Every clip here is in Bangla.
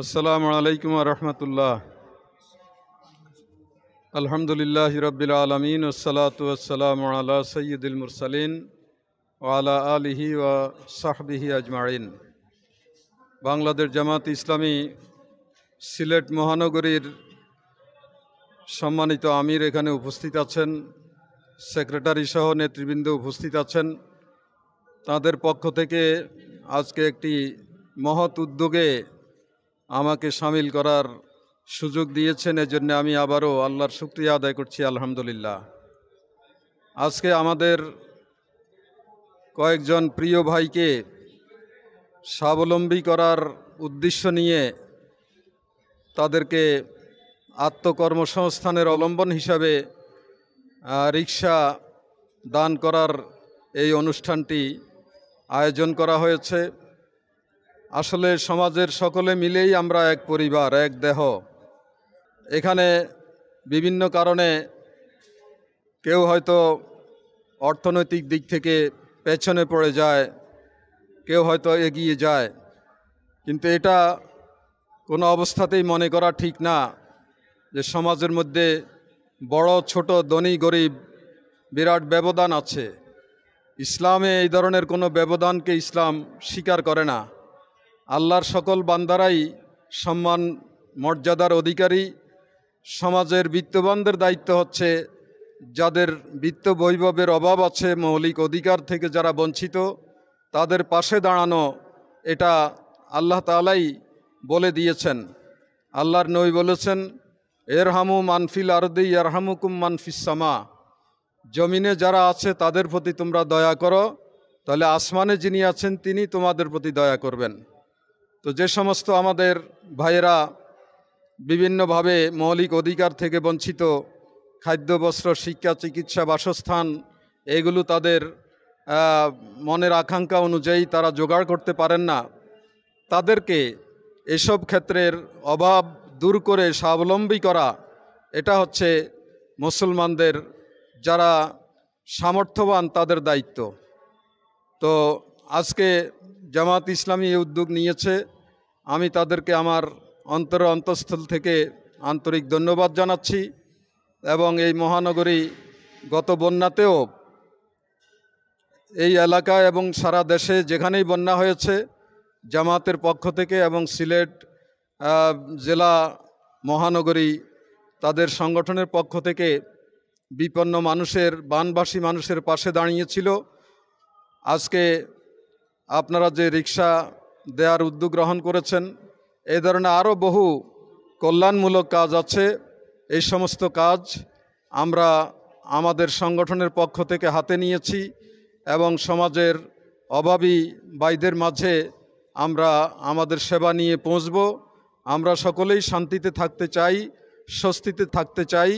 আসসালামু আলাইকুম রহমতুল্লাহ আলহামদুলিল্লাহ রবিল আলমিন ওসালাতাম আলা সৈয়দুল মুরসালিন ওয়ালা আলিহি ওয়া সাহবিহি আজমাইন বাংলাদেশ জামাত ইসলামী সিলেট মহানগরীর সম্মানিত আমির এখানে উপস্থিত আছেন সেক্রেটারি সহ নেতৃবৃন্দ উপস্থিত আছেন তাদের পক্ষ থেকে আজকে একটি মহৎ উদ্যোগে আমাকে সামিল করার সুযোগ দিয়েছেন এজন্য আমি আবারও আল্লাহর শুক্রিয়া আদায় করছি আলহামদুলিল্লাহ আজকে আমাদের কয়েকজন প্রিয় ভাইকে স্বাবলম্বী করার উদ্দেশ্য নিয়ে তাদেরকে আত্মকর্মসংস্থানের অবলম্বন হিসাবে রিক্সা দান করার এই অনুষ্ঠানটি আয়োজন করা হয়েছে আসলে সমাজের সকলে মিলেই আমরা এক পরিবার এক দেহ এখানে বিভিন্ন কারণে কেউ হয়তো অর্থনৈতিক দিক থেকে পেছনে পড়ে যায় কেউ হয়তো এগিয়ে যায় কিন্তু এটা কোনো অবস্থাতেই মনে করা ঠিক না যে সমাজের মধ্যে বড় ছোট ধনী গরিব বিরাট ব্যবধান আছে ইসলামে এই ধরনের কোনো ব্যবধানকে ইসলাম স্বীকার করে না আল্লাহর সকল বান্দারাই সম্মান মর্যাদার অধিকারী সমাজের বিত্তবানদের দায়িত্ব হচ্ছে যাদের বিত্ত বৈভবের অভাব আছে মৌলিক অধিকার থেকে যারা বঞ্চিত তাদের পাশে দাঁড়ানো এটা আল্লাহ তালাই বলে দিয়েছেন আল্লাহর নই বলেছেন এর হামু মানফিল আরদি ইয়ার হামুকুম মানফিসামা জমিনে যারা আছে তাদের প্রতি তোমরা দয়া করো তাহলে আসমানে যিনি আছেন তিনি তোমাদের প্রতি দয়া করবেন তো যে সমস্ত আমাদের ভাইয়েরা বিভিন্নভাবে মৌলিক অধিকার থেকে বঞ্চিত খাদ্য বস্ত্র শিক্ষা চিকিৎসা বাসস্থান এগুলো তাদের মনের আকাঙ্ক্ষা অনুযায়ী তারা জোগাড় করতে পারেন না তাদেরকে এসব ক্ষেত্রের অভাব দূর করে স্বাবলম্বী করা এটা হচ্ছে মুসলমানদের যারা সামর্থ্যবান তাদের দায়িত্ব তো আজকে জামাত ইসলামী এই উদ্যোগ নিয়েছে আমি তাদেরকে আমার অন্তর অন্তঃস্থল থেকে আন্তরিক ধন্যবাদ জানাচ্ছি এবং এই মহানগরী গত বন্যাতেও এই এলাকা এবং সারা দেশে যেখানেই বন্যা হয়েছে জামাতের পক্ষ থেকে এবং সিলেট জেলা মহানগরী তাদের সংগঠনের পক্ষ থেকে বিপন্ন মানুষের বানবাসী মানুষের পাশে দাঁড়িয়েছিল আজকে আপনারা যে রিক্সা দেওয়ার উদ্যোগ গ্রহণ করেছেন এই ধরনের আরও বহু কল্যাণমূলক কাজ আছে এই সমস্ত কাজ আমরা আমাদের সংগঠনের পক্ষ থেকে হাতে নিয়েছি এবং সমাজের অভাবী বাইদের মাঝে আমরা আমাদের সেবা নিয়ে পৌঁছব আমরা সকলেই শান্তিতে থাকতে চাই স্বস্তিতে থাকতে চাই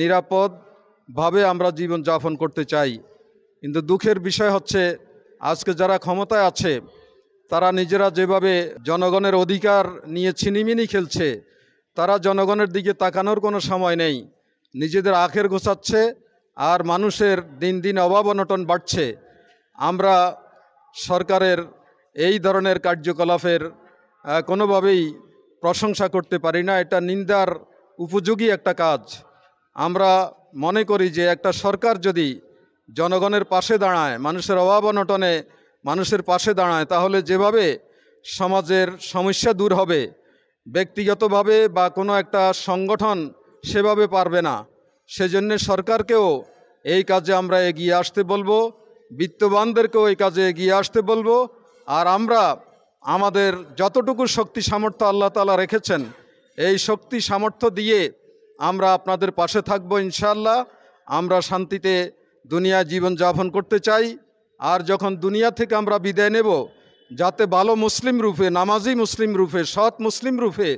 নিরাপদভাবে আমরা জীবন যাপন করতে চাই কিন্তু দুঃখের বিষয় হচ্ছে আজকে যারা ক্ষমতায় আছে তারা নিজেরা যেভাবে জনগণের অধিকার নিয়ে ছিনিমিনি খেলছে তারা জনগণের দিকে তাকানোর কোনো সময় নেই নিজেদের আখের ঘোষাচ্ছে আর মানুষের দিন দিন অভাব অনটন বাড়ছে আমরা সরকারের এই ধরনের কার্যকলাপের কোনোভাবেই প্রশংসা করতে পারি না এটা নিন্দার উপযোগী একটা কাজ আমরা মনে করি যে একটা সরকার যদি জনগণের পাশে দাঁড়ায় মানুষের অভাব অনটনে মানুষের পাশে দাঁড়ায় তাহলে যেভাবে সমাজের সমস্যা দূর হবে ব্যক্তিগতভাবে বা কোনো একটা সংগঠন সেভাবে পারবে না সেজন্য সরকারকেও এই কাজে আমরা এগিয়ে আসতে বলবো বিত্তবানদেরকেও এই কাজে এগিয়ে আসতে বলবো আর আমরা আমাদের যতটুকু শক্তি সামর্থ্য আল্লাহ তালা রেখেছেন এই শক্তি সামর্থ্য দিয়ে আমরা আপনাদের পাশে থাকবো ইনশাল্লাহ আমরা শান্তিতে দুনিয়া জীবন যাপন করতে চাই আর যখন দুনিয়া থেকে আমরা বিদায় নেব যাতে ভালো মুসলিম রূপে নামাজি মুসলিম রূপে সৎ মুসলিম রূপে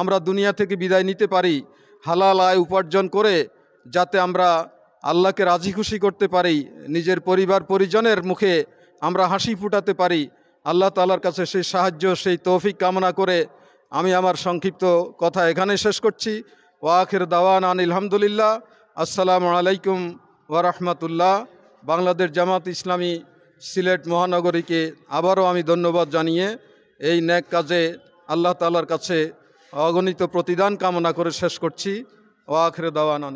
আমরা দুনিয়া থেকে বিদায় নিতে পারি হালাল আয় উপার্জন করে যাতে আমরা আল্লাহকে রাজি খুশি করতে পারি নিজের পরিবার পরিজনের মুখে আমরা হাসি ফুটাতে পারি আল্লাহ তালার কাছে সেই সাহায্য সেই তৌফিক কামনা করে আমি আমার সংক্ষিপ্ত কথা এখানে শেষ করছি ওয়াখের দাওয়ান আনিল আলহামদুলিল্লাহ আসসালামু আলাইকুম ওরহমতুল্লাহ বাংলাদেশ জামাত ইসলামী সিলেট মহানগরীকে আবারও আমি ধন্যবাদ জানিয়ে এই ন্যাক কাজে আল্লাহ তালার কাছে অগণিত প্রতিদান কামনা করে শেষ করছি ও আখরে দাওয়ান